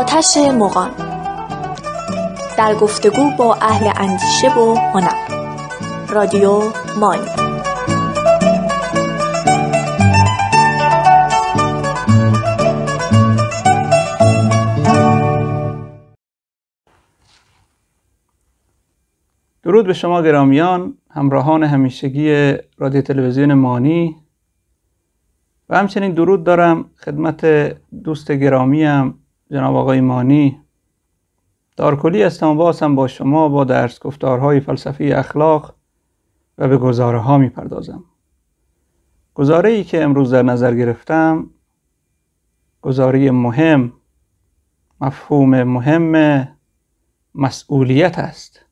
آتش مغان در گفتگو با اهل اندیشه و هنر رادیو مانی درود به شما گرامیان همراهان همیشگی رادیو تلویزیون مانی و همچنین درود دارم خدمت دوست گرامیم جناب آقای مانی دارکلی هستم با شما با درس گفتارهای فلسفی اخلاق و به گزاره ها می پردازم گزاره ای که امروز در نظر گرفتم گزاره مهم مفهوم مهم مسئولیت است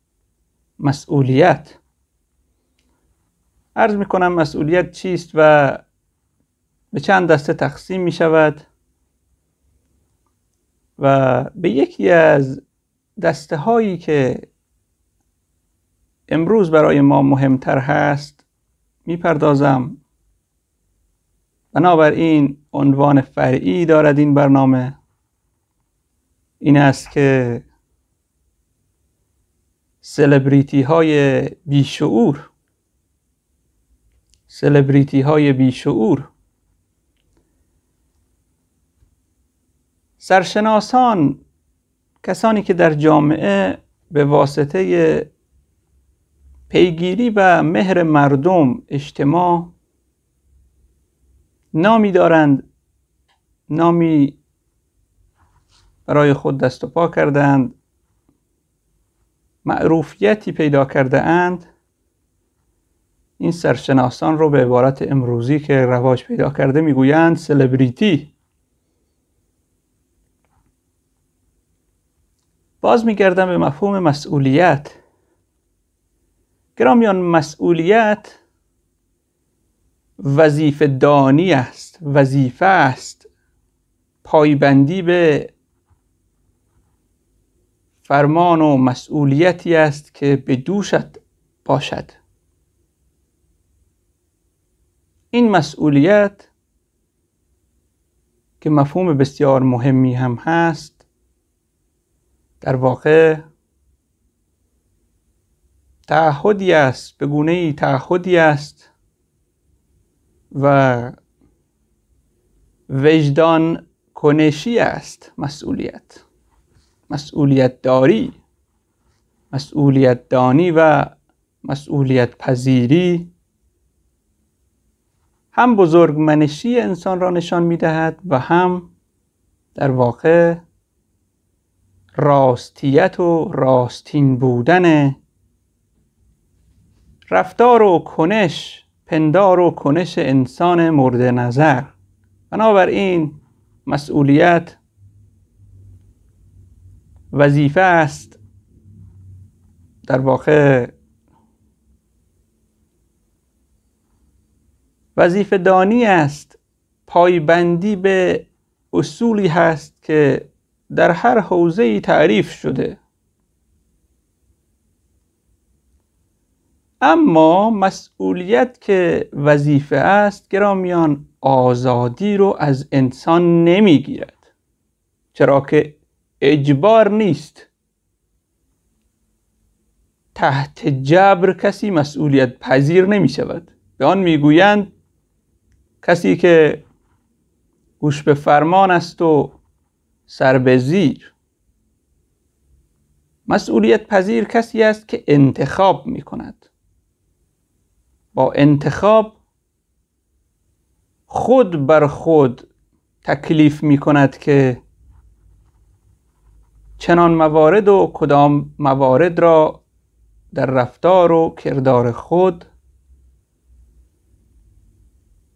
مسئولیت عرض می کنم مسئولیت چیست و به چند دسته تقسیم می شود و به یکی از دسته هایی که امروز برای ما مهمتر هست میپردازم بنابراین عنوان فرعی دارد این برنامه این است که سلبریتی های بیشعور سلبریتی های بیشعور سرشناسان کسانی که در جامعه به واسطه پیگیری و مهر مردم اجتماع نامی دارند نامی برای خود دست و پا کردند معروفیتی پیدا کرده اند این سرشناسان رو به عبارت امروزی که رواج پیدا کرده میگویند سلبریتی باز میگردم به مفهوم مسئولیت گرامیان مسئولیت وظیفه دانی است وظیفه است پایبندی به فرمان و مسئولیتی است که به دوشت باشد این مسئولیت که مفهوم بسیار مهمی هم هست در واقع تعهدی است به گونه تعهدی است و وجدان کنشی است مسئولیت مسئولیت داری مسئولیت دانی و مسئولیت پذیری هم بزرگمنشی انسان را نشان می دهد و هم در واقع راستیت و راستین بودن رفتار و کنش پندار و کنش انسان مورد نظر بنابراین مسئولیت وظیفه است در واقع وظیفه دانی است پایبندی به اصولی هست که در هر حوزه ای تعریف شده اما مسئولیت که وظیفه است گرامیان آزادی رو از انسان نمیگیرد چرا که اجبار نیست تحت جبر کسی مسئولیت پذیر نمی شود به آن میگویند کسی که گوش به فرمان است و سر به مسئولیت پذیر کسی است که انتخاب می کند با انتخاب خود بر خود تکلیف می کند که چنان موارد و کدام موارد را در رفتار و کردار خود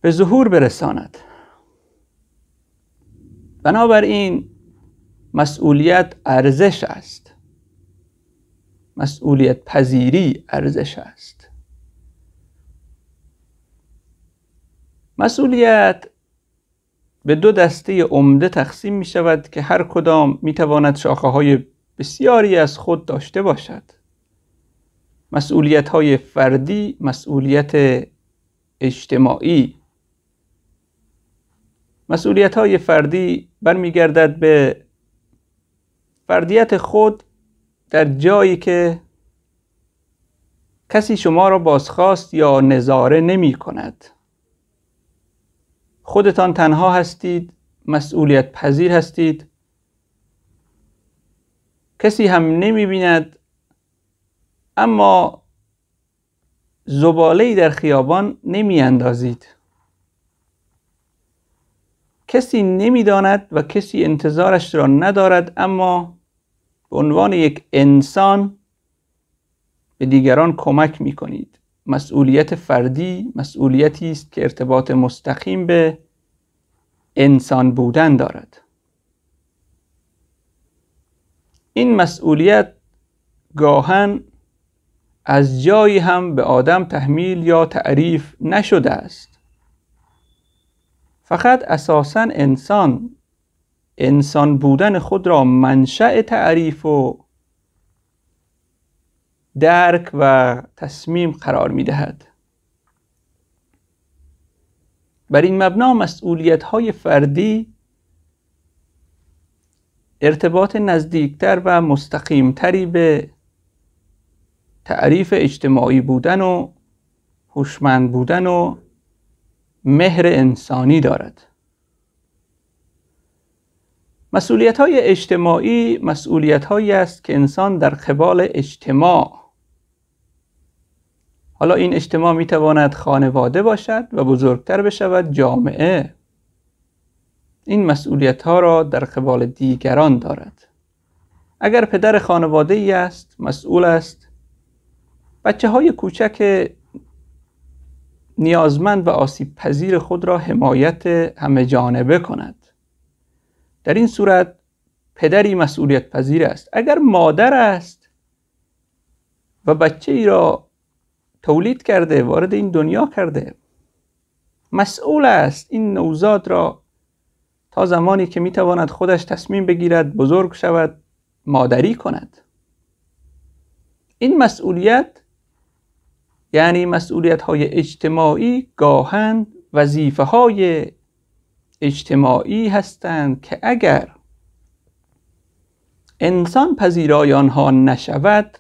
به ظهور برساند بنابراین مسئولیت ارزش است مسئولیت پذیری ارزش است مسئولیت به دو دسته عمده تقسیم می شود که هر کدام می تواند شاخه های بسیاری از خود داشته باشد مسئولیت های فردی مسئولیت اجتماعی مسئولیت های فردی برمیگردد به فردیت خود در جایی که کسی شما را بازخواست یا نظاره نمی کند خودتان تنها هستید مسئولیت پذیر هستید کسی هم نمی بیند اما زباله در خیابان نمی اندازید کسی نمیداند و کسی انتظارش را ندارد اما به عنوان یک انسان به دیگران کمک می کنید مسئولیت فردی مسئولیتی است که ارتباط مستقیم به انسان بودن دارد این مسئولیت گاهن از جایی هم به آدم تحمیل یا تعریف نشده است فقط اساسا انسان انسان بودن خود را منشأ تعریف و درک و تصمیم قرار می دهد بر این مبنا مسئولیت های فردی ارتباط نزدیکتر و مستقیمتری به تعریف اجتماعی بودن و هوشمند بودن و مهر انسانی دارد مسئولیت های اجتماعی مسئولیت هایی است که انسان در قبال اجتماع حالا این اجتماع می تواند خانواده باشد و بزرگتر بشود جامعه این مسئولیت ها را در قبال دیگران دارد اگر پدر خانواده ای است مسئول است بچه های کوچک نیازمند و آسیب پذیر خود را حمایت همه جانبه کند در این صورت پدری مسئولیت پذیر است اگر مادر است و بچه ای را تولید کرده وارد این دنیا کرده مسئول است این نوزاد را تا زمانی که میتواند خودش تصمیم بگیرد بزرگ شود مادری کند این مسئولیت یعنی مسئولیت های اجتماعی گاهن وظیفه های اجتماعی هستند که اگر انسان پذیرای آنها نشود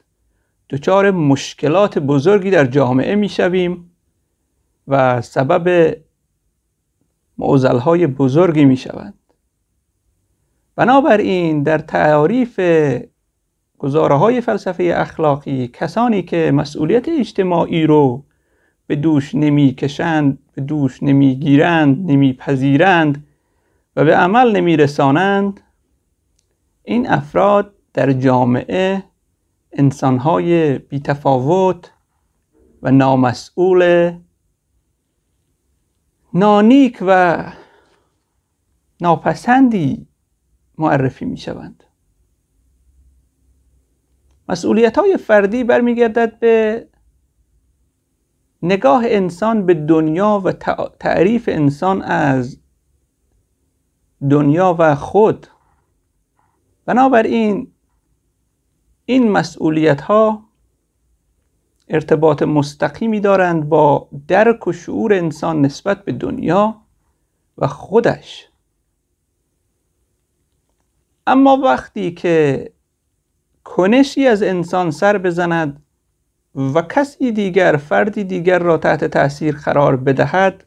دچار مشکلات بزرگی در جامعه می شویم و سبب معضل های بزرگی می شود بنابراین در تعریف گزاره های فلسفه اخلاقی کسانی که مسئولیت اجتماعی رو به دوش نمیکشند به دوش نمیگیرند نمیپذیرند و به عمل نمیرسانند این افراد در جامعه انسانهای بیتفاوت و نامسئول نانیک و ناپسندی معرفی می شوند. مسئولیت های فردی برمیگردد به نگاه انسان به دنیا و تعریف انسان از دنیا و خود بنابراین این مسئولیت ها ارتباط مستقیمی دارند با درک و شعور انسان نسبت به دنیا و خودش اما وقتی که کنشی از انسان سر بزند و کسی دیگر فردی دیگر را تحت تاثیر قرار بدهد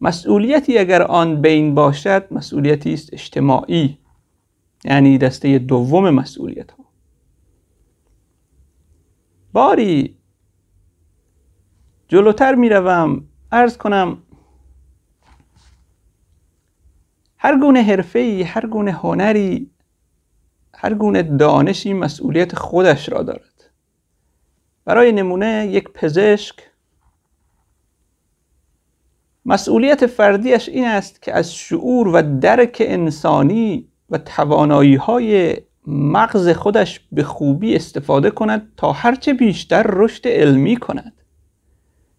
مسئولیتی اگر آن بین باشد مسئولیتی است اجتماعی یعنی دسته دوم مسئولیت ها باری جلوتر می روم ارز کنم هر گونه حرفه هر گونه هنری هر گونه دانشی مسئولیت خودش را دارد برای نمونه یک پزشک مسئولیت فردیش این است که از شعور و درک انسانی و توانایی های مغز خودش به خوبی استفاده کند تا هرچه بیشتر رشد علمی کند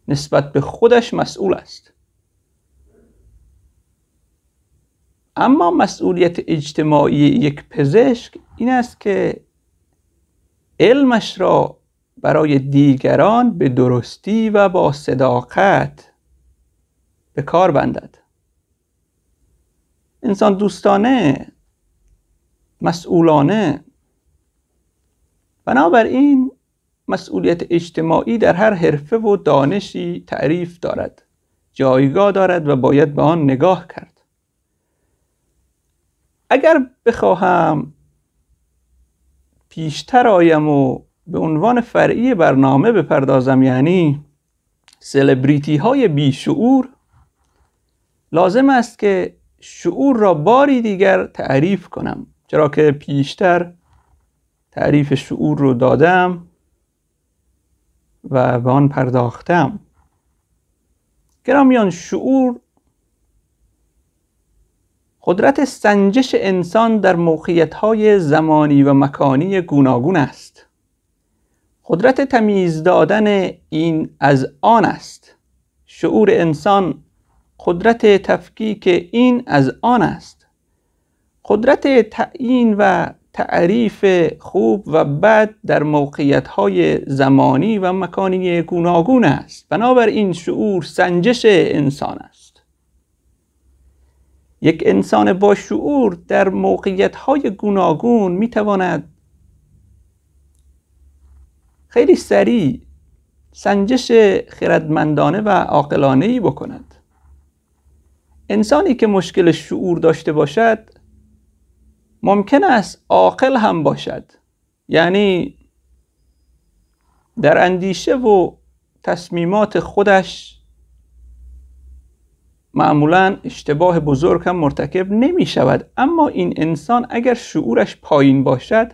نسبت به خودش مسئول است اما مسئولیت اجتماعی یک پزشک این است که علمش را برای دیگران به درستی و با صداقت به کار بندد انسان دوستانه مسئولانه بنابراین مسئولیت اجتماعی در هر حرفه و دانشی تعریف دارد جایگاه دارد و باید به آن نگاه کرد اگر بخواهم پیشتر آیم و به عنوان فرعی برنامه بپردازم یعنی سلبریتی های بیشعور لازم است که شعور را باری دیگر تعریف کنم چرا که پیشتر تعریف شعور رو دادم و به آن پرداختم گرامیان شعور قدرت سنجش انسان در موقعیت‌های زمانی و مکانی گوناگون است. قدرت تمیز دادن این از آن است. شعور انسان قدرت تفکیک این از آن است. قدرت تعیین و تعریف خوب و بد در موقعیت‌های زمانی و مکانی گوناگون است. بنابراین شعور سنجش انسان است. یک انسان با شعور در موقعیت های گوناگون می خیلی سریع سنجش خردمندانه و عاقلانه ای بکند انسانی که مشکل شعور داشته باشد ممکن است عاقل هم باشد یعنی در اندیشه و تصمیمات خودش معمولا اشتباه بزرگ هم مرتکب نمی شود اما این انسان اگر شعورش پایین باشد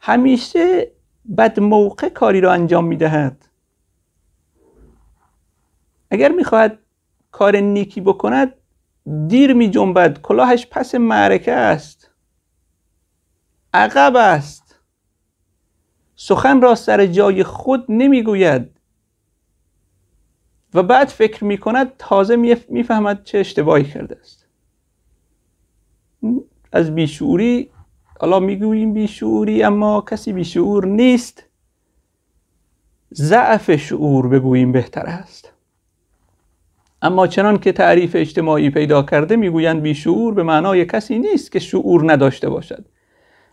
همیشه بد موقع کاری را انجام می دهد اگر می خواهد کار نیکی بکند دیر می جنبد کلاهش پس معرکه است عقب است سخن را سر جای خود نمی گوید و بعد فکر میکند تازه میفهمد چه اشتباهی کرده است از بیشعوری حالا میگوییم بیشعوری اما کسی بیشعور نیست ضعف شعور بگوییم بهتر است اما چنان که تعریف اجتماعی پیدا کرده میگویند بیشعور به معنای کسی نیست که شعور نداشته باشد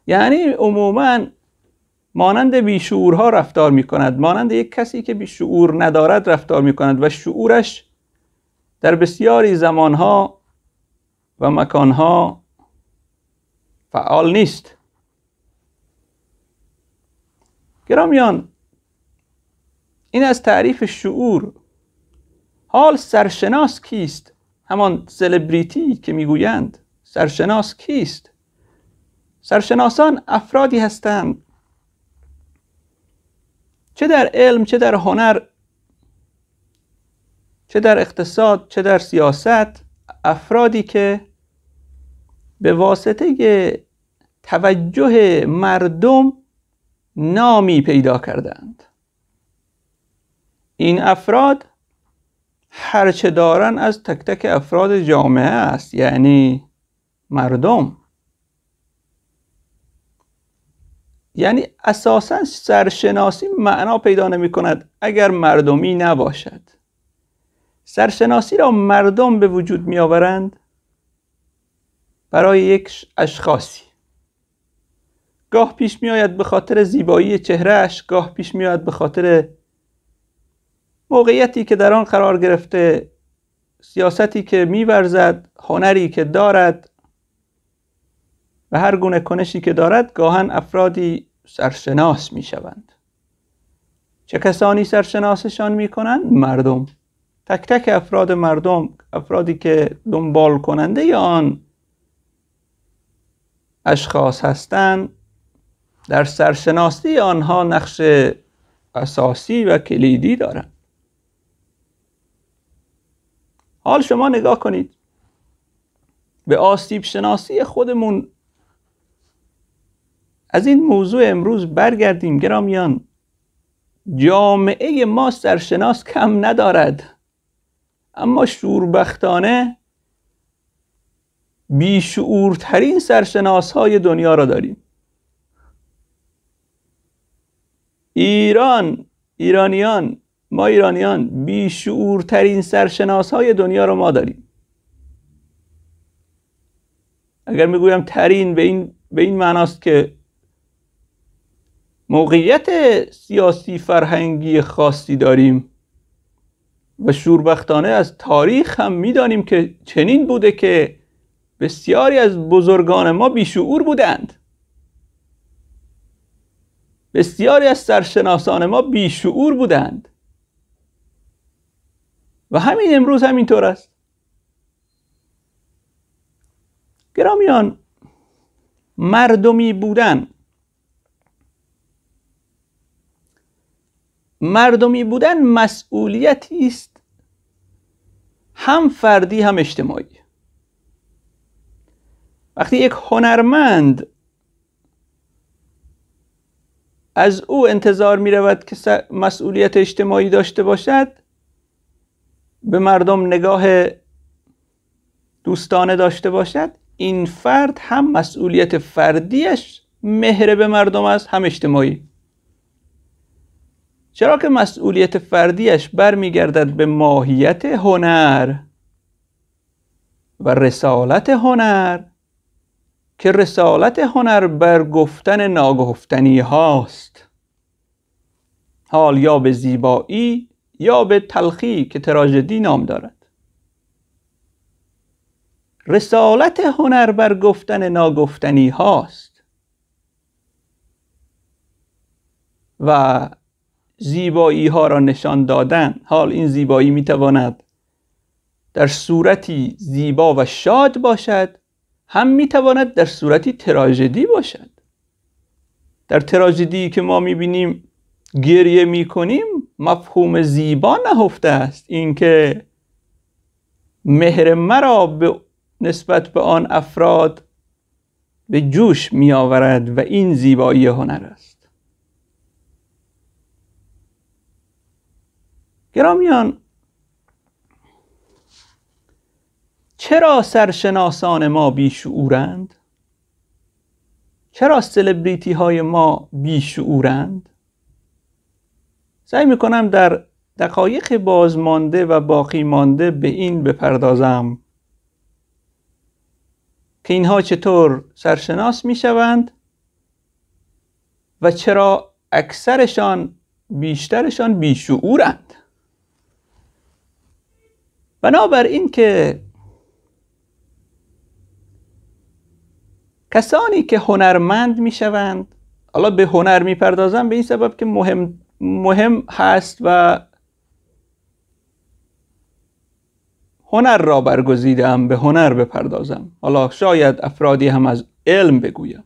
یعنی عموماً مانند بیشعورها رفتار می کند مانند یک کسی که بیشعور ندارد رفتار می کند و شعورش در بسیاری زمانها و مکانها فعال نیست گرامیان این از تعریف شعور حال سرشناس کیست همان سلبریتی که میگویند سرشناس کیست سرشناسان افرادی هستند چه در علم چه در هنر چه در اقتصاد چه در سیاست افرادی که به واسطه توجه مردم نامی پیدا کردند این افراد هرچه دارن از تک تک افراد جامعه است یعنی مردم یعنی اساسا سرشناسی معنا پیدا نمی کند اگر مردمی نباشد سرشناسی را مردم به وجود می آورند برای یک اشخاصی گاه پیش می آید به خاطر زیبایی چهرهش گاه پیش می آید به خاطر موقعیتی که در آن قرار گرفته سیاستی که ورزد، هنری که دارد و هر گونه کنشی که دارد گاهن افرادی سرشناس می شوند چه کسانی سرشناسشان می کنند؟ مردم تک تک افراد مردم افرادی که دنبال کننده یا آن اشخاص هستند در سرشناسی آنها نقش اساسی و کلیدی دارند حال شما نگاه کنید به آسیب شناسی خودمون از این موضوع امروز برگردیم گرامیان جامعه ما سرشناس کم ندارد اما شوربختانه بیشعورترین سرشناس های دنیا را داریم ایران ایرانیان ما ایرانیان بیشعورترین سرشناس های دنیا را ما داریم اگر میگویم ترین به این, به این معناست که موقعیت سیاسی فرهنگی خاصی داریم و شوربختانه از تاریخ هم میدانیم که چنین بوده که بسیاری از بزرگان ما بیشعور بودند بسیاری از سرشناسان ما بیشعور بودند و همین امروز همینطور است گرامیان مردمی بودن مردمی بودن مسئولیتی است هم فردی هم اجتماعی وقتی یک هنرمند از او انتظار می رود که مسئولیت اجتماعی داشته باشد به مردم نگاه دوستانه داشته باشد این فرد هم مسئولیت فردیش مهره به مردم است هم اجتماعی چرا که مسئولیت فردیش برمیگردد به ماهیت هنر و رسالت هنر که رسالت هنر بر گفتن ناگفتنی هاست حال یا به زیبایی یا به تلخی که تراژدی نام دارد رسالت هنر بر گفتن ناگفتنی هاست و زیبایی ها را نشان دادن حال این زیبایی می تواند در صورتی زیبا و شاد باشد هم می تواند در صورتی تراژدی باشد در تراژدی که ما می بینیم گریه می کنیم مفهوم زیبا نهفته است اینکه مهر مرا به نسبت به آن افراد به جوش می آورد و این زیبایی هنر است گرامیان چرا سرشناسان ما بیشعورند؟ چرا سلبریتی های ما بیشعورند؟ سعی میکنم در دقایق بازمانده و باقی مانده به این بپردازم که اینها چطور سرشناس میشوند و چرا اکثرشان بیشترشان بیشعورند این که کسانی که هنرمند میشوند حالا به هنر میپردازم به این سبب که مهم, مهم هست و هنر را برگزیدم به هنر بپردازم حالا شاید افرادی هم از علم بگویم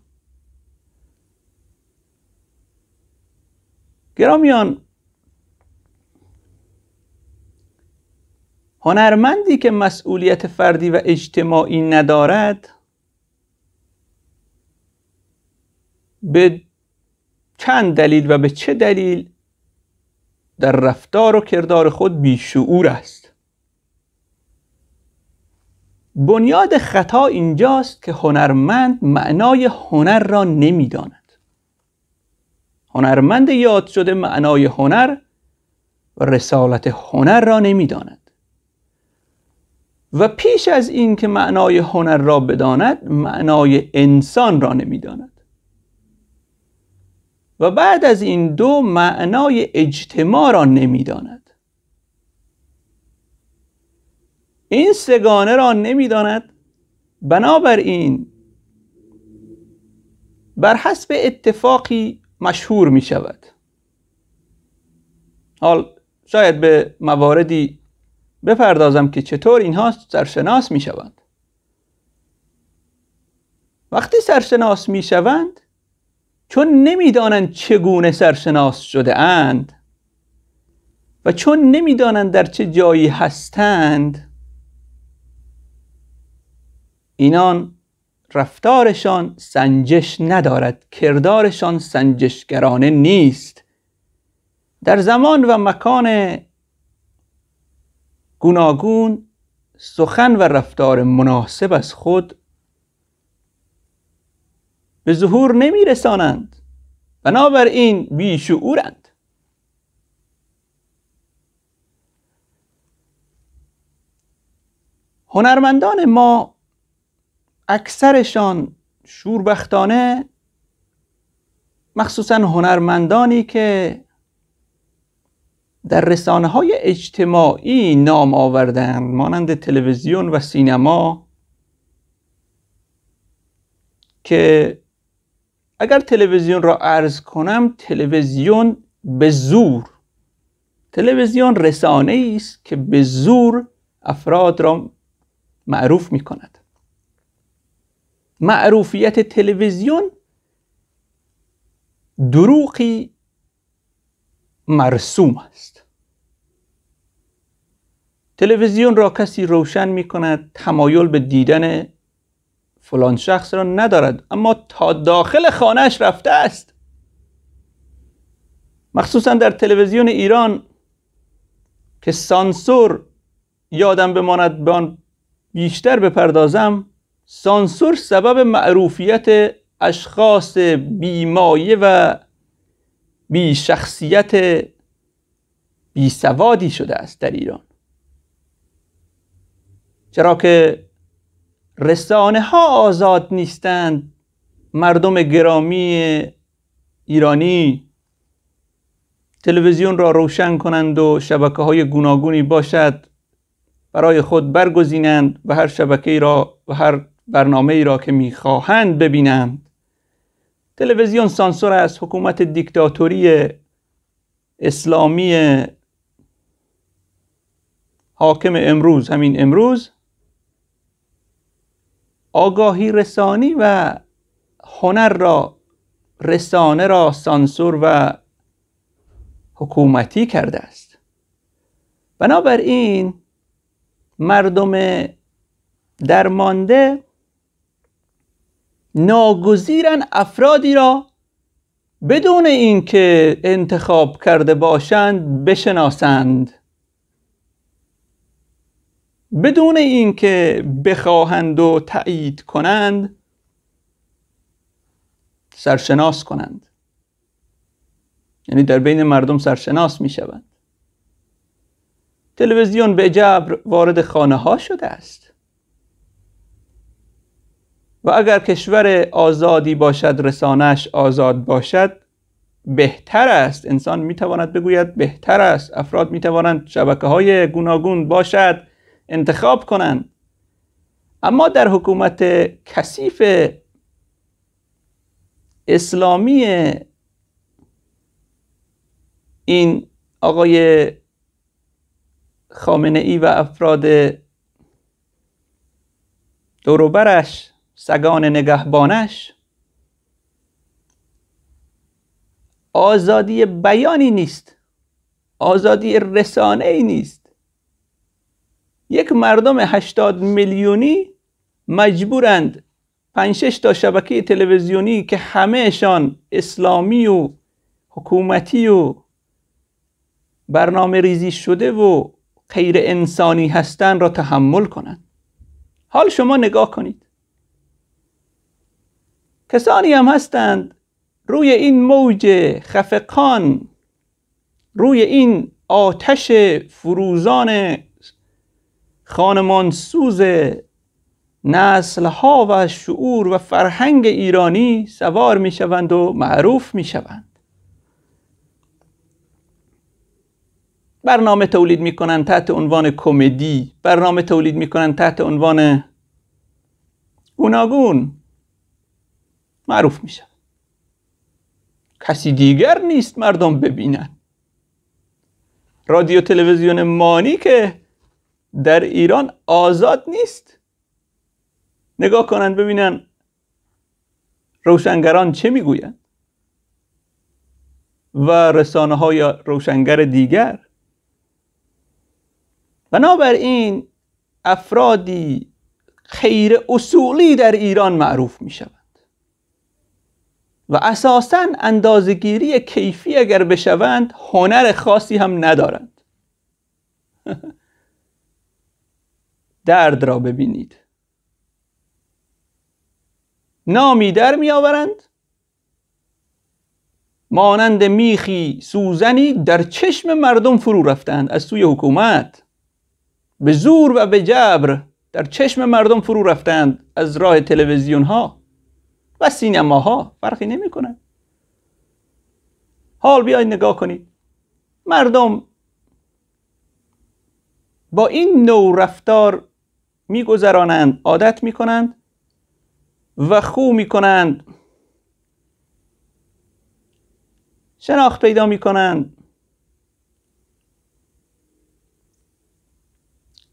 گرامیان هنرمندی که مسئولیت فردی و اجتماعی ندارد به چند دلیل و به چه دلیل در رفتار و کردار خود بیشعور است بنیاد خطا اینجاست که هنرمند معنای هنر را نمیداند هنرمند یاد شده معنای هنر و رسالت هنر را نمیداند و پیش از این که معنای هنر را بداند معنای انسان را نمیداند و بعد از این دو معنای اجتماع را نمیداند این سگانه را نمیداند بنابراین بر حسب اتفاقی مشهور می شود حال شاید به مواردی بپردازم که چطور اینها سرشناس می شوند وقتی سرشناس می شوند چون نمیدانند چگونه سرشناس شده اند و چون نمیدانند در چه جایی هستند اینان رفتارشان سنجش ندارد کردارشان سنجشگرانه نیست در زمان و مکان گوناگون سخن و رفتار مناسب از خود به ظهور نمی رسانند بنابراین بیشعورند هنرمندان ما اکثرشان شوربختانه مخصوصا هنرمندانی که در رسانه های اجتماعی نام آوردن مانند تلویزیون و سینما که اگر تلویزیون را عرض کنم تلویزیون به زور تلویزیون رسانه است که به زور افراد را معروف می کند معروفیت تلویزیون دروغی مرسوم است تلویزیون را کسی روشن می کند تمایل به دیدن فلان شخص را ندارد اما تا داخل خانهش رفته است مخصوصا در تلویزیون ایران که سانسور یادم بماند به آن بیشتر بپردازم سانسور سبب معروفیت اشخاص بیمایه و بی شخصیت بی سوادی شده است در ایران چرا که رسانه ها آزاد نیستند مردم گرامی ایرانی تلویزیون را روشن کنند و شبکه های گوناگونی باشد برای خود برگزینند و هر شبکه را و هر برنامه ای را که میخواهند ببینند تلویزیون سانسور است حکومت دیکتاتوری اسلامی حاکم امروز همین امروز آگاهی رسانی و هنر را رسانه را سانسور و حکومتی کرده است بنابراین مردم درمانده ناگزیرن افرادی را بدون اینکه انتخاب کرده باشند بشناسند بدون اینکه بخواهند و تایید کنند سرشناس کنند یعنی در بین مردم سرشناس می شوند تلویزیون به جبر وارد خانه ها شده است و اگر کشور آزادی باشد رسانش آزاد باشد بهتر است انسان می تواند بگوید بهتر است افراد می توانند شبکه های گوناگون باشد انتخاب کنند اما در حکومت کثیف اسلامی این آقای خامنه ای و افراد دوروبرش سگان نگهبانش آزادی بیانی نیست آزادی رسانه ای نیست یک مردم هشتاد میلیونی مجبورند پنج تا شبکه تلویزیونی که همهشان اسلامی و حکومتی و برنامه ریزی شده و غیر انسانی هستند را تحمل کنند حال شما نگاه کنید کسانی هم هستند روی این موج خفقان روی این آتش فروزان خانمانسوز نسلها و شعور و فرهنگ ایرانی سوار می شوند و معروف می شوند. برنامه تولید کنند تحت عنوان کمدی برنامه تولید کنند تحت عنوان گوناگون معروف میشه کسی دیگر نیست مردم ببینن رادیو تلویزیون مانی که در ایران آزاد نیست نگاه کنن ببینن روشنگران چه میگویند و رسانه های روشنگر دیگر بنابراین افرادی خیر اصولی در ایران معروف می و اساسا اندازگیری کیفی اگر بشوند هنر خاصی هم ندارند درد را ببینید نامی در آورند مانند میخی سوزنی در چشم مردم فرو رفتند از سوی حکومت به زور و به جبر در چشم مردم فرو رفتند از راه تلویزیون ها و سینماها فرقی نمیکنند. حال بیاید نگاه کنید مردم با این نوع رفتار میگذرانند عادت میکنند و خو میکنند شناخت پیدا میکنند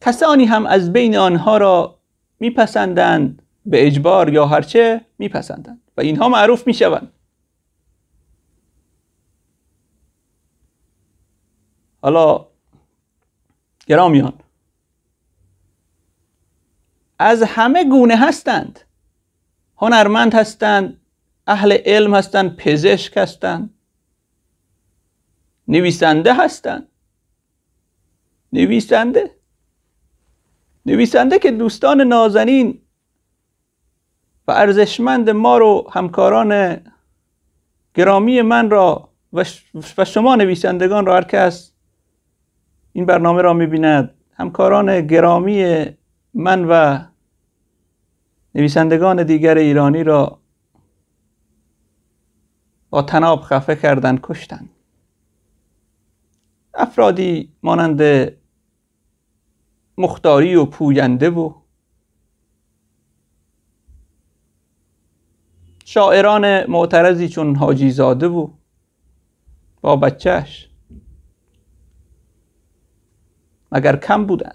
کسانی هم از بین آنها را میپسندند به اجبار یا هرچه میپسندند و اینها معروف میشوند حالا گرامیان از همه گونه هستند هنرمند هستند اهل علم هستند پزشک هستند نویسنده هستند نویسنده نویسنده که دوستان نازنین و ارزشمند ما رو همکاران گرامی من را و شما نویسندگان را هر کس این برنامه را میبیند همکاران گرامی من و نویسندگان دیگر ایرانی را با تناب خفه کردن کشتن افرادی مانند مختاری و پوینده و شاعران معترضی چون حاجی زاده و با بچهش مگر کم بودن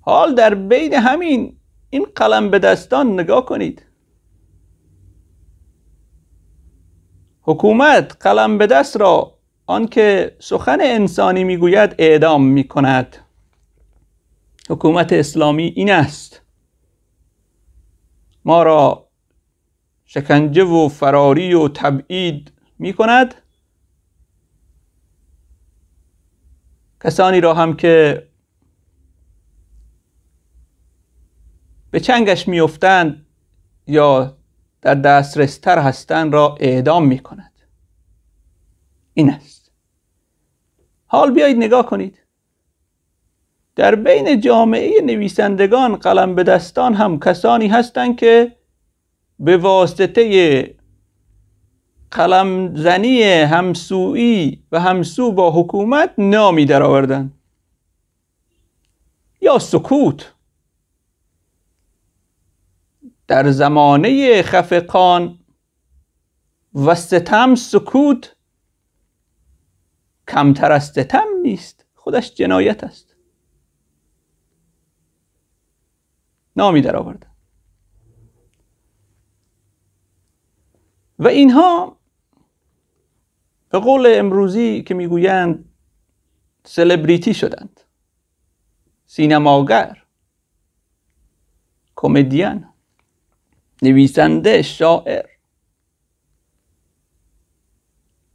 حال در بین همین این قلم به دستان نگاه کنید حکومت قلم به دست را آنکه سخن انسانی میگوید اعدام میکند حکومت اسلامی این است ما را شکنجه و فراری و تبعید می کند کسانی را هم که به چنگش میافتند یا در دسترستر هستند را اعدام می کند این است حال بیایید نگاه کنید در بین جامعه نویسندگان قلم به دستان هم کسانی هستند که به واسطه قلم زنی همسویی و همسو با حکومت نامی درآوردند یا سکوت در زمانه خفقان و ستم سکوت کمتر از ستم نیست خودش جنایت است نامی در آوردن و اینها به قول امروزی که میگویند سلبریتی شدند سینماگر کمدین نویسنده شاعر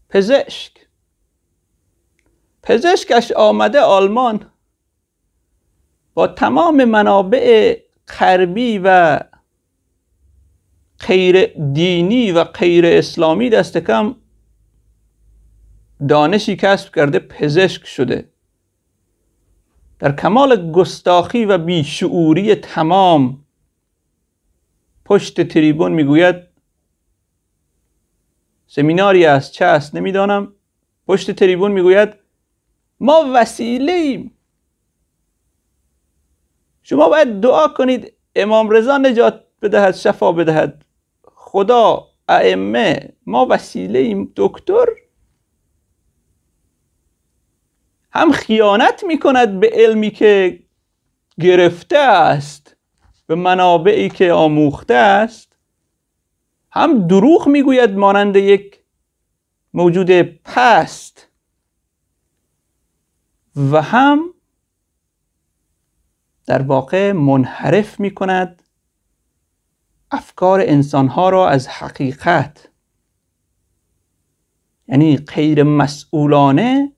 پزشک پزشکش آمده آلمان با تمام منابع غربی و غیر دینی و غیر اسلامی دست کم دانشی کسب کرده پزشک شده در کمال گستاخی و بیشعوری تمام پشت تریبون میگوید سمیناری است چه است نمیدانم پشت تریبون میگوید ما وسیله ایم شما باید دعا کنید امام رضا نجات بدهد شفا بدهد خدا ائمه ما وسیله ایم دکتر هم خیانت می کند به علمی که گرفته است به منابعی که آموخته است هم دروغ میگوید مانند یک موجود پست و هم در واقع منحرف می کند افکار انسانها را از حقیقت یعنی غیر مسئولانه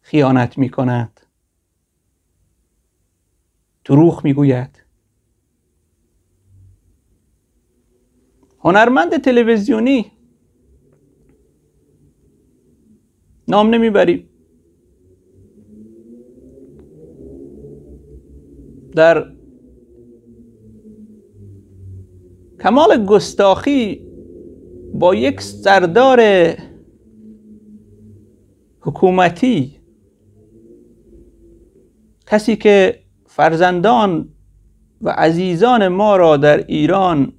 خیانت می کند دروخ می گوید هنرمند تلویزیونی نام نمیبریم در کمال گستاخی با یک سردار حکومتی کسی که فرزندان و عزیزان ما را در ایران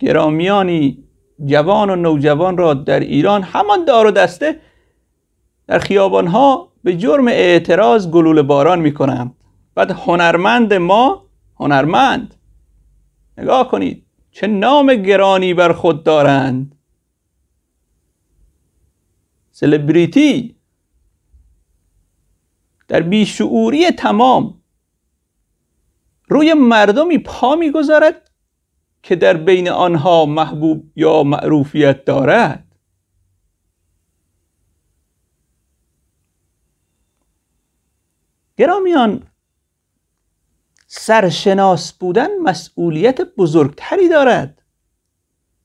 گرامیانی جوان و نوجوان را در ایران همان دار و دسته در خیابانها به جرم اعتراض گلول باران می کنند بعد هنرمند ما هنرمند نگاه کنید چه نام گرانی بر خود دارند سلبریتی در بیشعوری تمام روی مردمی پا میگذارد که در بین آنها محبوب یا معروفیت دارد گرامیان سرشناس بودن مسئولیت بزرگتری دارد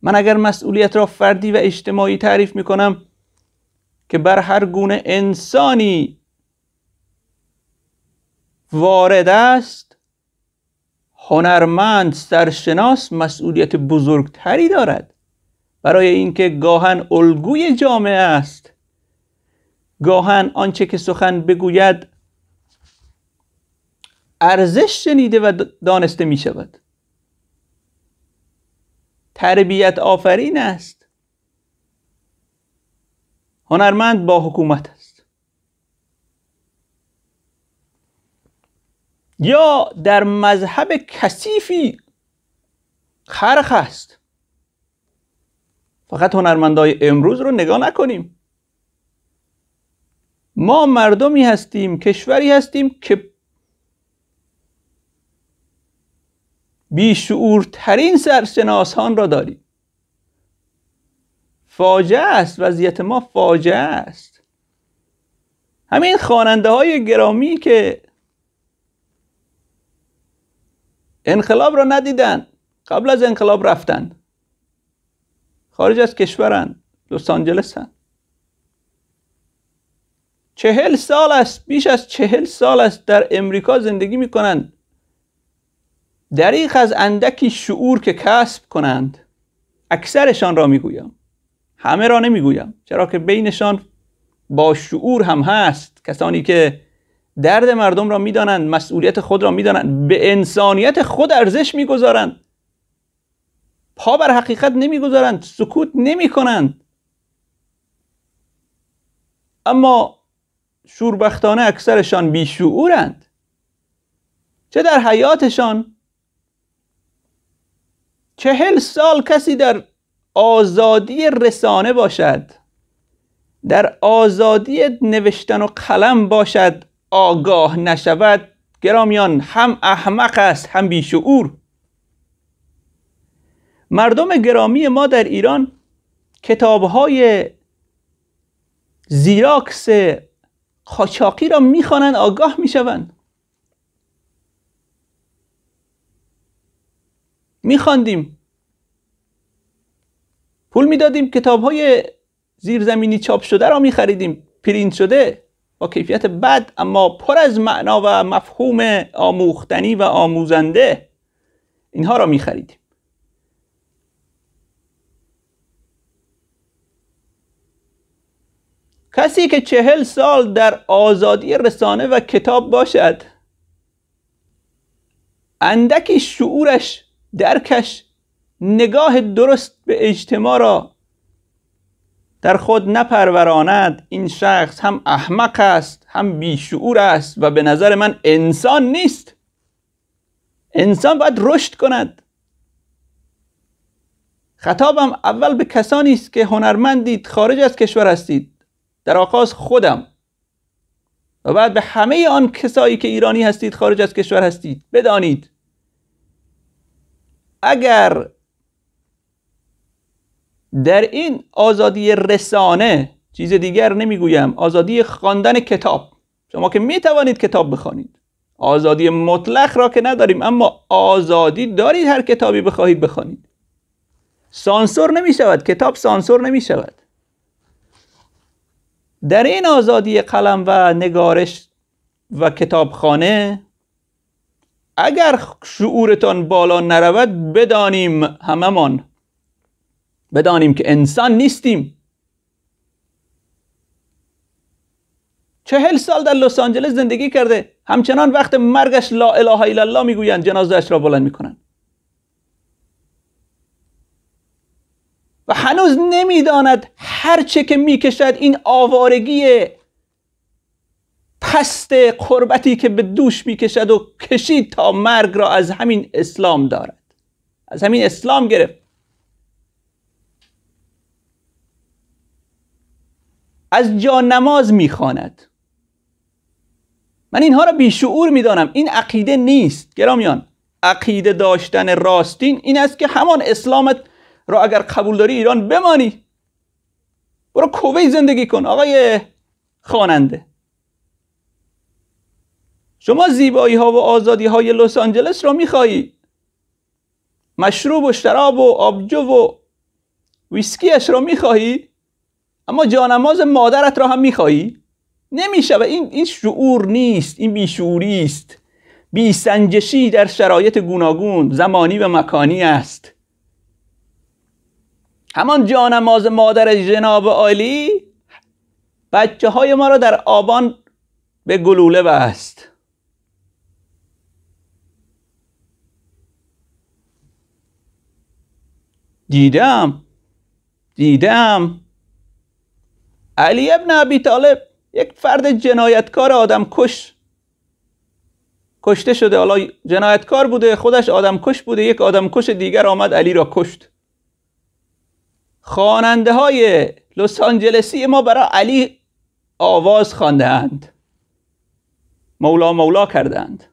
من اگر مسئولیت را فردی و اجتماعی تعریف می کنم که بر هر گونه انسانی وارد است هنرمند سرشناس مسئولیت بزرگتری دارد برای اینکه گاهن الگوی جامعه است گاهن آنچه که سخن بگوید ارزش شنیده و دانسته می شود تربیت آفرین است هنرمند با حکومت است یا در مذهب کثیفی خرخ است فقط هنرمندای امروز رو نگاه نکنیم ما مردمی هستیم کشوری هستیم که بیشعورترین سرشناسان را داریم فاجعه است وضعیت ما فاجعه است همین خواننده های گرامی که انقلاب را ندیدن قبل از انقلاب رفتن خارج از کشورن لس آنجلسن چهل سال است بیش از چهل سال است در امریکا زندگی میکنند دریغ از اندکی شعور که کسب کنند اکثرشان را میگویم همه را نمیگویم چرا که بینشان با شعور هم هست کسانی که درد مردم را میدانند مسئولیت خود را میدانند به انسانیت خود ارزش میگذارند پا بر حقیقت نمیگذارند سکوت نمی کنند اما شوربختانه اکثرشان بیشعورند چه در حیاتشان چهل سال کسی در آزادی رسانه باشد در آزادی نوشتن و قلم باشد آگاه نشود گرامیان هم احمق است هم بیشعور مردم گرامی ما در ایران کتابهای زیراکس خاچاقی را میخوانند آگاه میشوند میخواندیم پول میدادیم کتاب های زیرزمینی چاپ شده را میخریدیم پرینت شده با کیفیت بد اما پر از معنا و مفهوم آموختنی و آموزنده اینها را میخریدیم کسی که چهل سال در آزادی رسانه و کتاب باشد اندکی شعورش درکش نگاه درست به اجتماع را در خود نپروراند این شخص هم احمق است هم بیشعور است و به نظر من انسان نیست انسان باید رشد کند خطابم اول به کسانی است که هنرمندید خارج از کشور هستید در آغاز خودم و بعد به همه آن کسایی که ایرانی هستید خارج از کشور هستید بدانید اگر در این آزادی رسانه چیز دیگر نمیگویم آزادی خواندن کتاب شما که می توانید کتاب بخوانید آزادی مطلق را که نداریم اما آزادی دارید هر کتابی بخواهید بخوانید سانسور نمی شود کتاب سانسور نمی شود در این آزادی قلم و نگارش و کتابخانه اگر شعورتان بالا نرود بدانیم هممان بدانیم که انسان نیستیم چهل سال در لس آنجلس زندگی کرده همچنان وقت مرگش لا اله الا الله میگویند جنازهش را بلند میکنند و هنوز نمیداند هر چه که میکشد این آوارگی پست قربتی که به دوش میکشد و کشید تا مرگ را از همین اسلام دارد از همین اسلام گرفت از جا نماز میخواند من اینها را بیشعور میدانم این عقیده نیست گرامیان عقیده داشتن راستین این است که همان اسلامت را اگر قبول داری ایران بمانی برو کوی زندگی کن آقای خواننده شما زیبایی ها و آزادی های لس آنجلس را میخواهی مشروب و شراب و آبجو و ویسکیش رو میخواهی اما جانماز مادرت را هم میخواهی نمیشه و این این شعور نیست این بیشعوری است سنجشی در شرایط گوناگون زمانی و مکانی است همان جانماز مادر جناب عالی بچه های ما را در آبان به گلوله بست دیدم دیدم علی ابن ابی طالب یک فرد جنایتکار آدم کش کشته شده حالا جنایتکار بوده خودش آدم کش بوده یک آدم کش دیگر آمد علی را کشت خواننده های لس آنجلسی ما برای علی آواز اند. مولا مولا کردند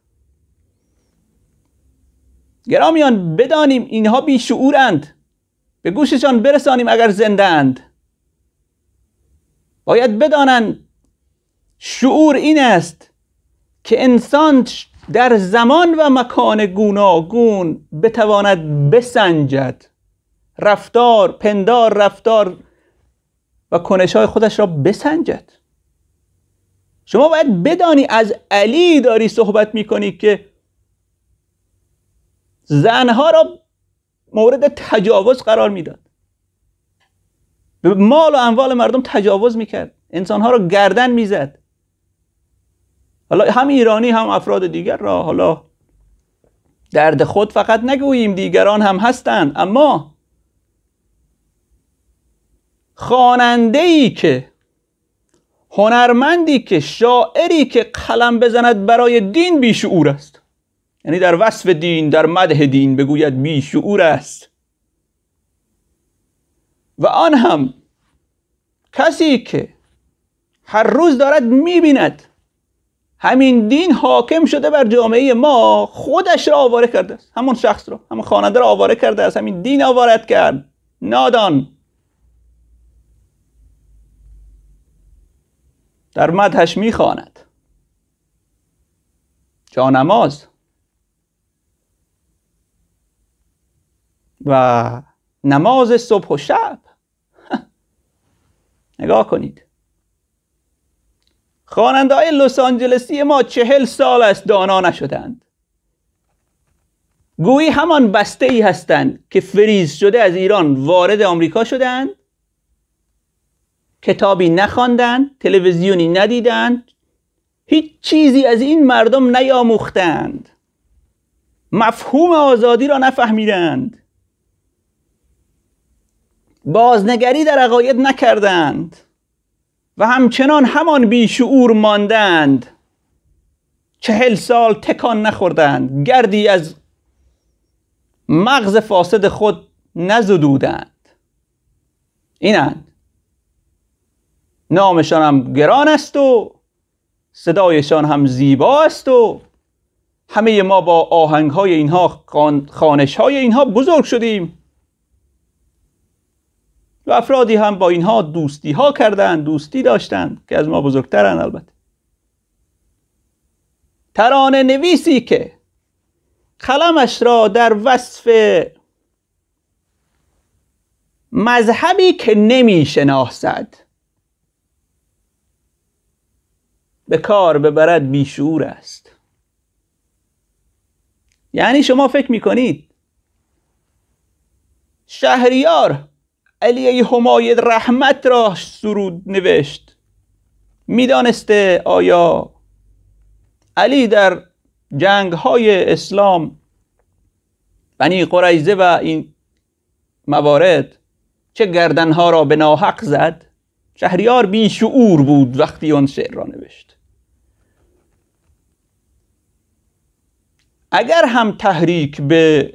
گرامیان بدانیم اینها بیشعورند به گوششان برسانیم اگر زنده اند باید بدانند شعور این است که انسان در زمان و مکان گوناگون بتواند بسنجد رفتار پندار رفتار و کنش های خودش را بسنجد شما باید بدانی از علی داری صحبت میکنی که زنها را مورد تجاوز قرار میداد به مال و اموال مردم تجاوز میکرد انسانها رو گردن میزد حالا هم ایرانی هم افراد دیگر را حالا درد خود فقط نگوییم دیگران هم هستند اما خواننده ای که هنرمندی که شاعری که قلم بزند برای دین بیشعور است یعنی در وصف دین در مده دین بگوید بی شعور است و آن هم کسی که هر روز دارد میبیند همین دین حاکم شده بر جامعه ما خودش را آواره کرده است همون شخص را همون خانده را آواره کرده است همین دین آوارت کرد نادان در مدهش میخواند جانماز و نماز صبح و شب نگاه کنید خواننده های لس آنجلسی ما چهل سال است دانا نشدند گویی همان بسته ای هستند که فریز شده از ایران وارد آمریکا شدند کتابی نخواندند تلویزیونی ندیدند هیچ چیزی از این مردم نیاموختند مفهوم آزادی را نفهمیدند بازنگری در عقاید نکردند و همچنان همان بیشعور ماندند چهل سال تکان نخوردند گردی از مغز فاسد خود نزدودند اینند نامشان هم گران است و صدایشان هم زیبا است و همه ما با آهنگ های اینها خانش های اینها بزرگ شدیم و افرادی هم با اینها دوستی ها کردن دوستی داشتند که از ما بزرگترن البته ترانه نویسی که قلمش را در وصف مذهبی که نمی شناسد به کار ببرد بیشعور است یعنی شما فکر میکنید شهریار علی همای رحمت را سرود نوشت میدانسته آیا علی در جنگ های اسلام بنی قریزه و این موارد چه گردنها را به ناحق زد شهریار بیشعور بود وقتی آن شعر را نوشت اگر هم تحریک به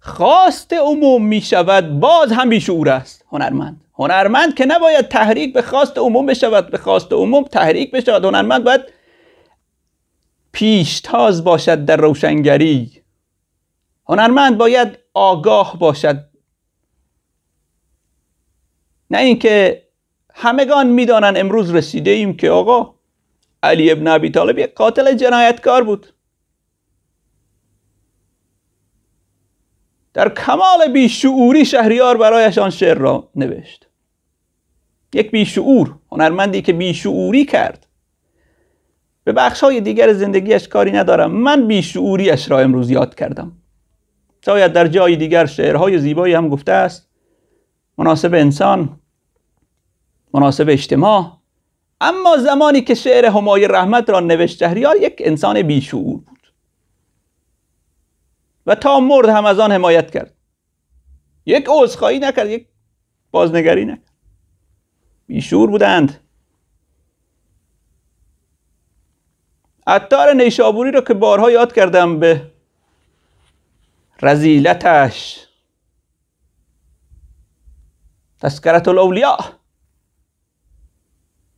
خواست عموم می شود باز هم بیشعور است هنرمند هنرمند که نباید تحریک به خواست عموم بشود به خواست عموم تحریک بشود هنرمند باید پیشتاز باشد در روشنگری هنرمند باید آگاه باشد نه اینکه همگان میدانند امروز رسیده ایم که آقا علی ابن ابی طالب یک قاتل جنایتکار بود در کمال بیشعوری شهریار برایش آن شعر را نوشت یک بیشعور هنرمندی که بیشعوری کرد به بخش های دیگر زندگیش کاری ندارم من بیشعوریش را امروز یاد کردم شاید در جای دیگر شعرهای زیبایی هم گفته است مناسب انسان مناسب اجتماع اما زمانی که شعر همای رحمت را نوشت شهریار یک انسان بیشعور بود و تا مرد هم از آن حمایت کرد یک عذرخواهی نکرد یک بازنگری نکرد بیشور بودند اتار نیشابوری رو که بارها یاد کردم به رزیلتش تسکرت الاولیاء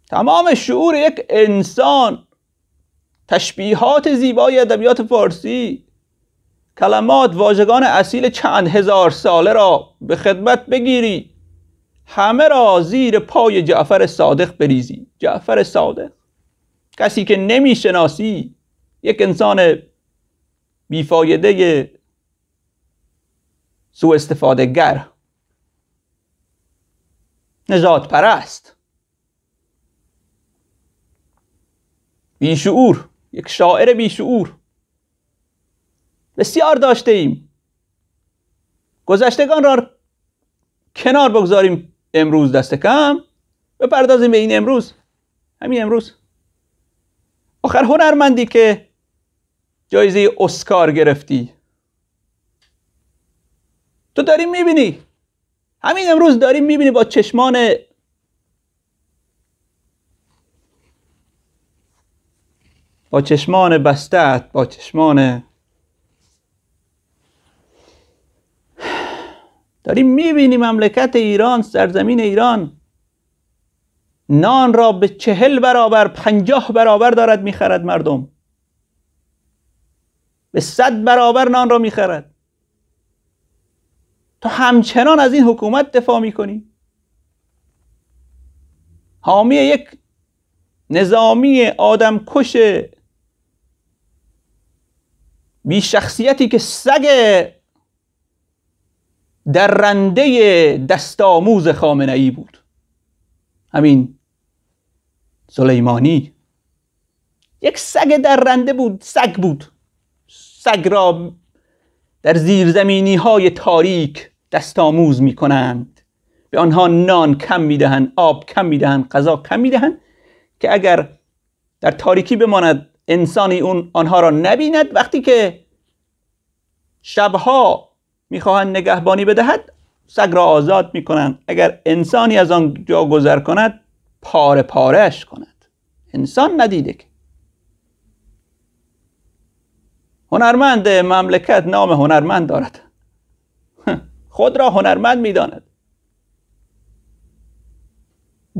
تمام شعور یک انسان تشبیهات زیبای ادبیات فارسی کلمات واژگان اصیل چند هزار ساله را به خدمت بگیری همه را زیر پای جعفر صادق بریزی جعفر صادق کسی که نمیشناسی یک انسان بیفایده سو استفاده گر نجات پرست بیشعور یک شاعر بیشعور بسیار داشته ایم گذشتگان را کنار بگذاریم امروز دست کم بپردازیم به این امروز همین امروز آخر هنرمندی که جایزه اسکار گرفتی تو داری میبینی همین امروز داری میبینی با چشمان با چشمان بستت با چشمان داریم میبینیم مملکت ایران سرزمین ایران نان را به چهل برابر پنجاه برابر دارد میخرد مردم به صد برابر نان را میخرد تو همچنان از این حکومت دفاع میکنی حامی یک نظامی آدمکش بی شخصیتی که سگ در رنده دستاموز خامنه ای بود همین سلیمانی یک سگ در رنده بود سگ بود سگ را در زیرزمینی های تاریک آموز می کنند به آنها نان کم می دهند آب کم می دهند غذا کم می دهند که اگر در تاریکی بماند انسانی اون آنها را نبیند وقتی که شبها میخواهند نگهبانی بدهد سگ را آزاد میکنند اگر انسانی از آن جا گذر کند پاره پارهش کند انسان ندیده که هنرمند مملکت نام هنرمند دارد خود را هنرمند میداند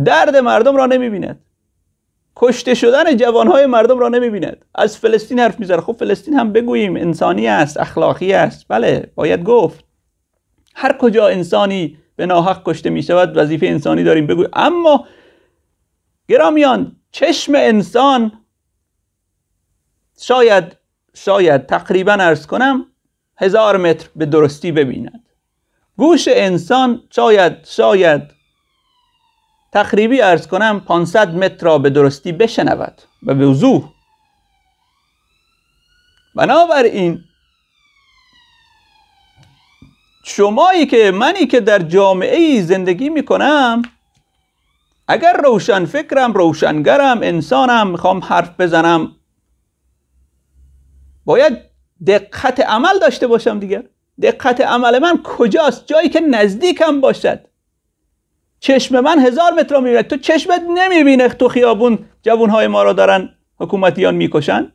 درد مردم را نمیبیند کشته شدن جوانهای مردم را نمیبیند از فلسطین حرف میزنه خب فلسطین هم بگوییم انسانی است اخلاقی است بله باید گفت هر کجا انسانی به ناحق کشته می شود وظیفه انسانی داریم بگوییم اما گرامیان چشم انسان شاید شاید تقریبا ارز کنم هزار متر به درستی ببیند گوش انسان شاید شاید تقریبی ارز کنم 500 متر را به درستی بشنود و به وضوح بنابراین شمایی که منی که در جامعه ای زندگی می کنم اگر روشن فکرم روشنگرم انسانم میخوام حرف بزنم باید دقت عمل داشته باشم دیگر دقت عمل من کجاست جایی که نزدیکم باشد چشم من هزار متر میبینه تو چشمت نمیبینه تو خیابون های ما را دارن حکومتیان میکشن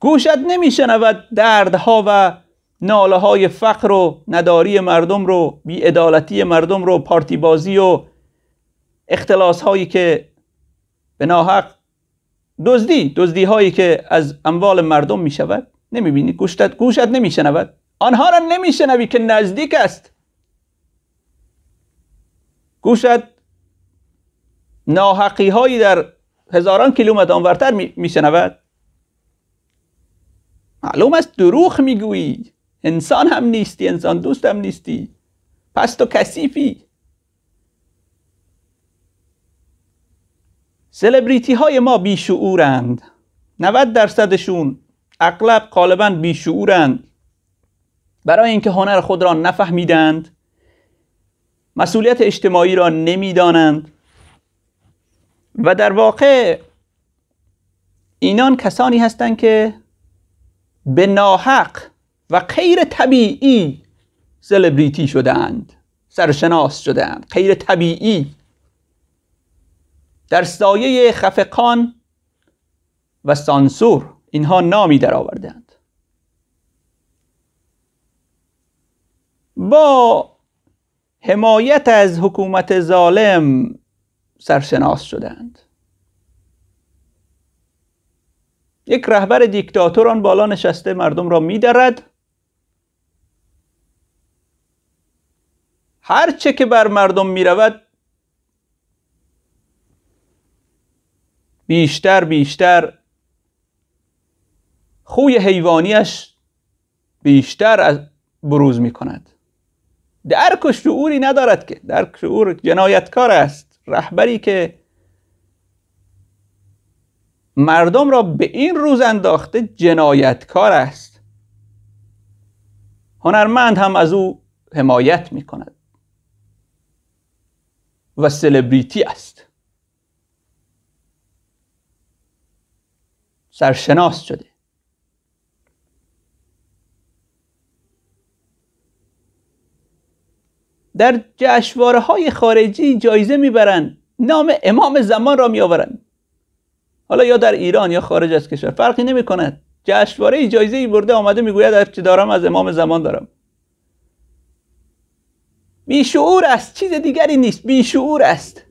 گوشت نمیشنود دردها و ناله های فقر و نداری مردم رو بیعدالتی مردم رو پارتی بازی و اختلاس هایی که به ناحق دزدی دزدی هایی که از اموال مردم می شود نمی بینی گوشت گوشت نمی آنها را نمی شنوی که نزدیک است گوشت ناحقی هایی در هزاران کیلومتر آنورتر میشنود معلوم است دروغ میگویی انسان هم نیستی انسان دوست هم نیستی پس تو کثیفی سلبریتی های ما بیشعورند 90 درصدشون اغلب غالبا بیشعورند برای اینکه هنر خود را نفهمیدند مسئولیت اجتماعی را دانند و در واقع اینان کسانی هستند که به ناحق و غیر طبیعی سلبریتی شدهاند سرشناس شدهاند غیر طبیعی در سایه خفقان و سانسور اینها نامی آوردند با حمایت از حکومت ظالم سرشناس شدند یک رهبر دیکتاتور آن بالا نشسته مردم را میدرد هر چه که بر مردم رود بیشتر بیشتر خوی حیوانیش بیشتر از بروز می کند درک و شعوری ندارد که درک شعور جنایتکار است رهبری که مردم را به این روز انداخته جنایتکار است هنرمند هم از او حمایت می کند و سلبریتی است سرشناس شده در جشواره های خارجی جایزه میبرند نام امام زمان را میآورند حالا یا در ایران یا خارج از کشور فرقی نمی کند جشواره ای جایزه ای برده آمده میگوید از چه دارم از امام زمان دارم بیشعور است چیز دیگری نیست بیشعور است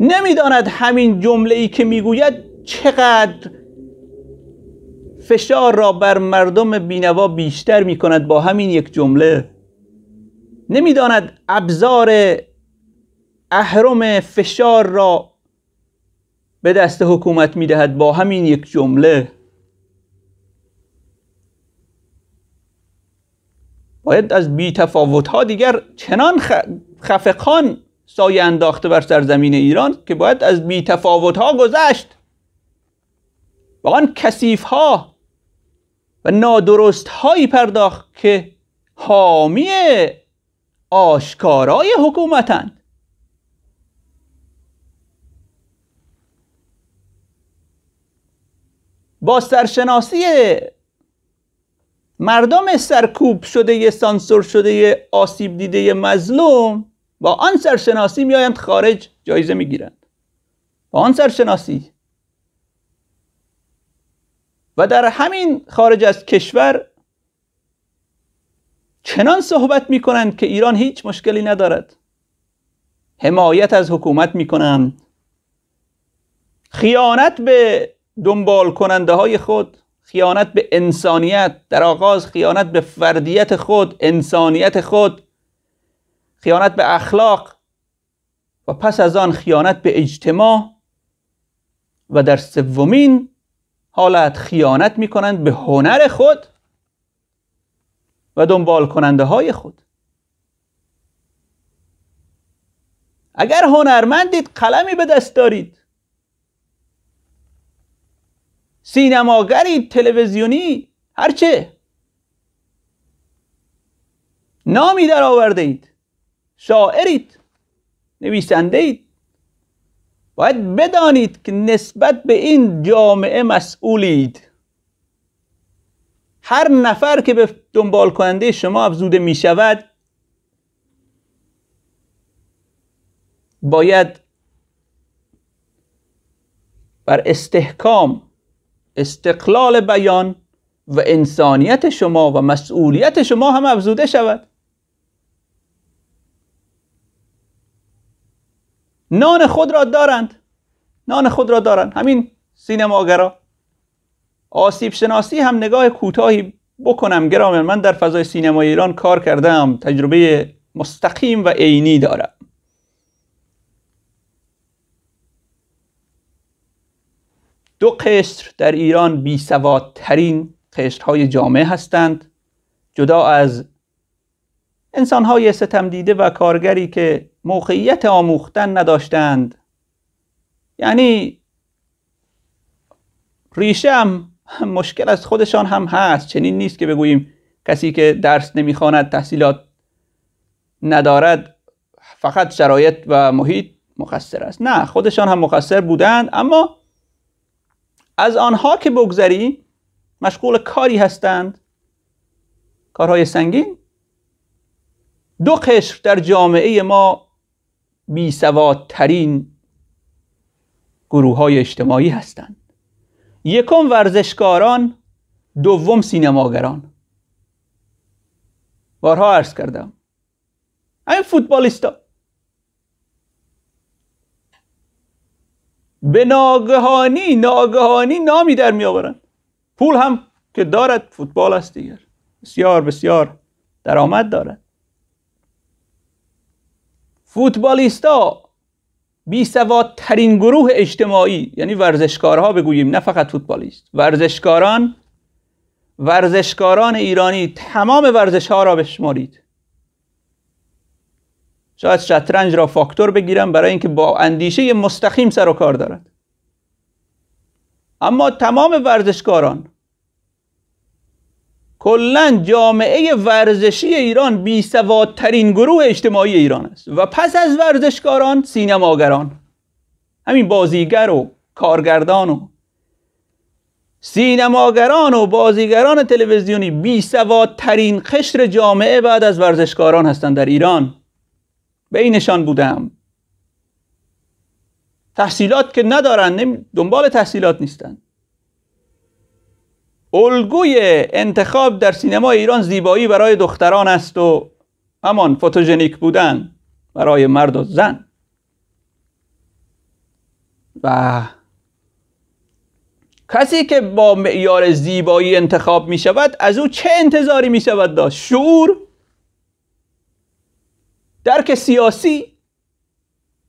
نمیداند همین جمله ای که میگوید چقدر فشار را بر مردم بینوا بیشتر میکند با همین یک جمله نمیداند ابزار اهرم فشار را به دست حکومت میدهد با همین یک جمله باید از بی تفاوت ها دیگر چنان خفقان سایه انداخته بر سرزمین ایران که باید از بی تفاوت ها گذشت با آن کسیف ها و نادرست پرداخت که حامی آشکارای حکومتند با سرشناسی مردم سرکوب شده سانسور شده آسیب دیده مظلوم با آن سرشناسی میآیند خارج جایزه میگیرند با آن سرشناسی و در همین خارج از کشور چنان صحبت می کنند که ایران هیچ مشکلی ندارد حمایت از حکومت می کنند خیانت به دنبال کننده های خود خیانت به انسانیت در آغاز خیانت به فردیت خود انسانیت خود خیانت به اخلاق و پس از آن خیانت به اجتماع و در سومین حالت خیانت می کنند به هنر خود و دنبال کننده های خود اگر هنرمندید قلمی به دست دارید سینماگرید تلویزیونی هرچه نامی در آورده اید شاعرید نویسنده اید باید بدانید که نسبت به این جامعه مسئولید هر نفر که به دنبال کننده شما افزوده می شود باید بر استحکام استقلال بیان و انسانیت شما و مسئولیت شما هم افزوده شود نان خود را دارند نان خود را دارند همین سینماگرها. آسیب شناسی هم نگاه کوتاهی بکنم گرام من در فضای سینما ایران کار کردم تجربه مستقیم و عینی دارم دو قشر در ایران بی سوادترین قشرهای جامعه هستند جدا از انسانهای ستم دیده و کارگری که موقعیت آموختن نداشتند یعنی ریشم مشکل از خودشان هم هست چنین نیست که بگوییم کسی که درس نمیخواند تحصیلات ندارد فقط شرایط و محیط مقصر است نه خودشان هم مقصر بودند اما از آنها که بگذری مشغول کاری هستند کارهای سنگین دو قشر در جامعه ما بی سوادترین گروه های اجتماعی هستند یکم ورزشکاران دوم سینماگران بارها عرض کردم این فوتبالیستا به ناگهانی ناگهانی نامی در می آورن. پول هم که دارد فوتبال است دیگر بسیار بسیار درآمد دارد فوتبالیستا بیسوادترین گروه اجتماعی یعنی ورزشکارها بگوییم نه فقط فوتبالیست ورزشکاران ورزشکاران ایرانی تمام ورزش ها را بشمارید شاید شطرنج را فاکتور بگیرم برای اینکه با اندیشه مستقیم سر و کار دارد اما تمام ورزشکاران کلا جامعه ورزشی ایران بی سوادترین گروه اجتماعی ایران است و پس از ورزشکاران سینماگران همین بازیگر و کارگردان و سینماگران و بازیگران تلویزیونی بی سوادترین قشر جامعه بعد از ورزشکاران هستند در ایران بینشان بودم تحصیلات که ندارن دنبال تحصیلات نیستند الگوی انتخاب در سینما ایران زیبایی برای دختران است و همان فوتوژنیک بودن برای مرد و زن و کسی که با معیار زیبایی انتخاب می شود از او چه انتظاری می شود داشت شعور درک سیاسی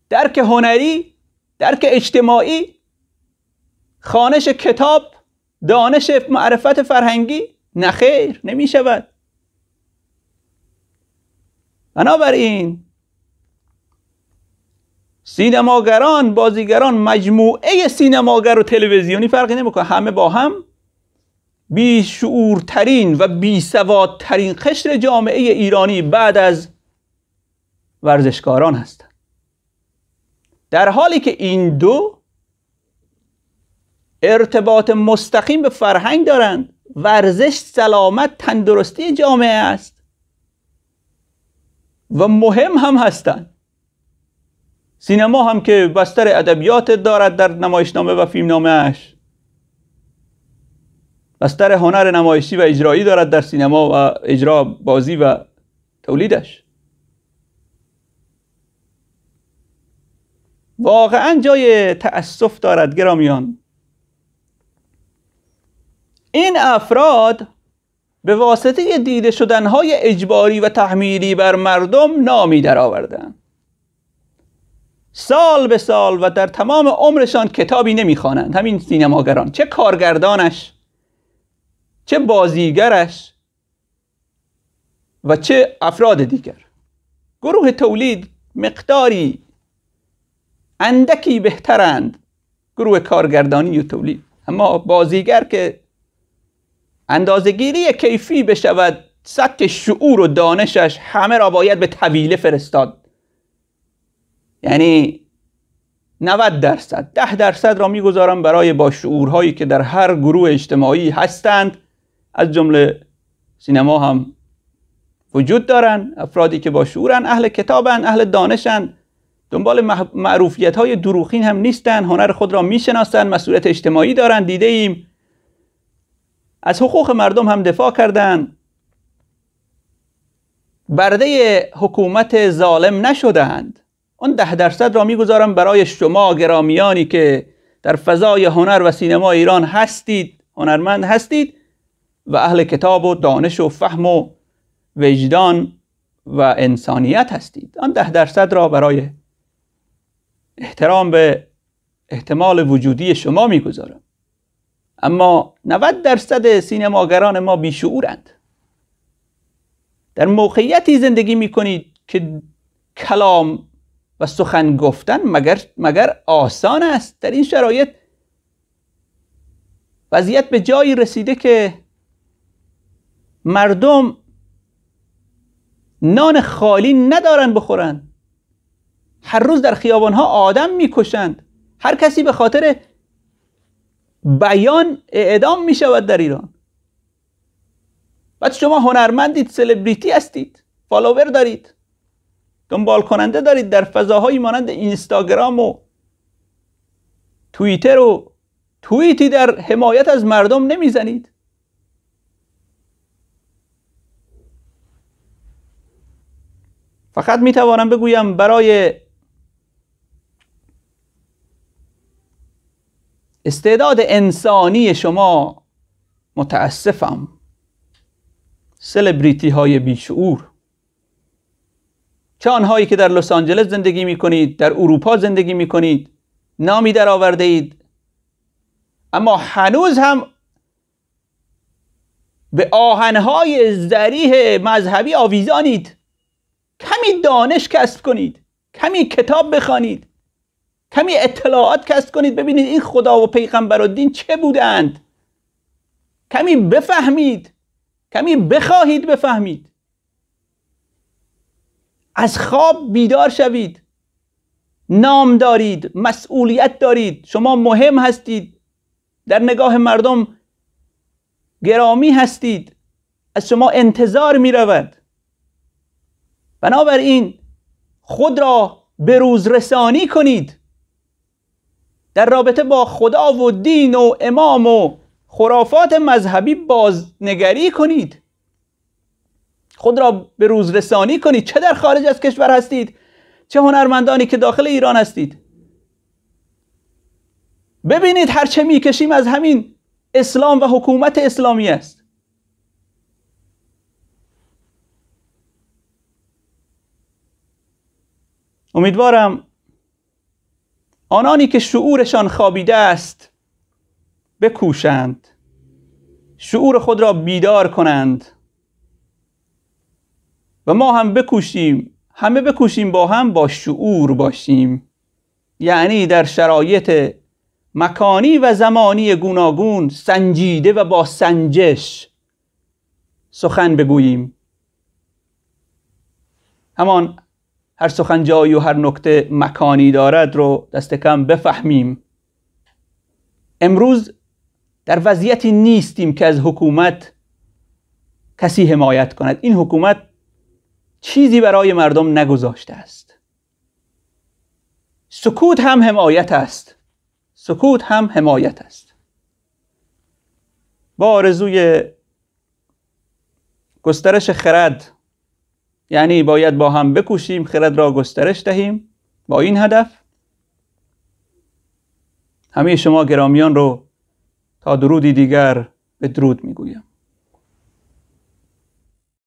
درک هنری درک اجتماعی خانش کتاب دانش معرفت فرهنگی نخیر نمی شود بنابراین سینماگران بازیگران مجموعه سینماگر و تلویزیونی فرقی نمیکنه همه با هم بیشعورترین و بیسوادترین قشر جامعه ایرانی بعد از ورزشکاران هستند در حالی که این دو ارتباط مستقیم به فرهنگ دارند ورزش سلامت تندرستی جامعه است و مهم هم هستند سینما هم که بستر ادبیات دارد در نمایشنامه و فیلمنامه اش بستر هنر نمایشی و اجرایی دارد در سینما و اجرا بازی و تولیدش واقعا جای تأسف دارد گرامیان این افراد به واسطه دیده شدنهای اجباری و تحمیلی بر مردم نامی آوردن سال به سال و در تمام عمرشان کتابی نمیخوانند همین سینماگران چه کارگردانش چه بازیگرش و چه افراد دیگر گروه تولید مقداری اندکی بهترند گروه کارگردانی و تولید اما بازیگر که اندازگیری کیفی بشود سطح شعور و دانشش همه را باید به طویله فرستاد یعنی 90 درصد ده درصد را میگذارم برای با شعورهایی که در هر گروه اجتماعی هستند از جمله سینما هم وجود دارند افرادی که با شعورن اهل کتابن اهل دانشن دنبال معروفیت های دروخین هم نیستن هنر خود را میشناسن، مسئولیت اجتماعی دارن، دیده ایم از حقوق مردم هم دفاع کردند برده حکومت ظالم نشدند اون ده درصد را میگذارم برای شما گرامیانی که در فضای هنر و سینما ایران هستید هنرمند هستید و اهل کتاب و دانش و فهم و وجدان و انسانیت هستید آن ده درصد را برای احترام به احتمال وجودی شما میگذارم اما 90 درصد سینماگران ما بیشعورند در موقعیتی زندگی می کنید که کلام و سخن گفتن مگر, مگر آسان است در این شرایط وضعیت به جایی رسیده که مردم نان خالی ندارن بخورن هر روز در خیابانها آدم میکشند هر کسی به خاطر بیان اعدام می شود در ایران بعد شما هنرمندید سلبریتی هستید فالوور دارید دنبال کننده دارید در فضاهایی مانند اینستاگرام و توییتر و توییتی در حمایت از مردم نمیزنید فقط میتوانم بگویم برای استعداد انسانی شما متاسفم سلبریتی های بیشعور چه آنهایی که در لس آنجلس زندگی می کنید در اروپا زندگی می کنید نامی در آورده اید اما هنوز هم به آهنهای ذریه مذهبی آویزانید کمی دانش کسب کنید کمی کتاب بخوانید کمی اطلاعات کسب کنید ببینید این خدا و پیغمبر و دین چه بودند کمی بفهمید کمی بخواهید بفهمید از خواب بیدار شوید نام دارید مسئولیت دارید شما مهم هستید در نگاه مردم گرامی هستید از شما انتظار می رود بنابراین خود را به روز رسانی کنید در رابطه با خدا و دین و امام و خرافات مذهبی بازنگری کنید خود را به روز رسانی کنید چه در خارج از کشور هستید چه هنرمندانی که داخل ایران هستید ببینید هر هرچه کشیم از همین اسلام و حکومت اسلامی است امیدوارم آنانی که شعورشان خوابیده است بکوشند شعور خود را بیدار کنند و ما هم بکوشیم همه بکوشیم با هم با شعور باشیم یعنی در شرایط مکانی و زمانی گوناگون سنجیده و با سنجش سخن بگوییم همان هر سخن جایی و هر نکته مکانی دارد رو دست کم بفهمیم امروز در وضعیتی نیستیم که از حکومت کسی حمایت کند این حکومت چیزی برای مردم نگذاشته است سکوت هم حمایت است سکوت هم حمایت است با آرزوی گسترش خرد یعنی باید با هم بکوشیم خرد را گسترش دهیم با این هدف همه شما گرامیان رو تا درودی دیگر به درود میگویم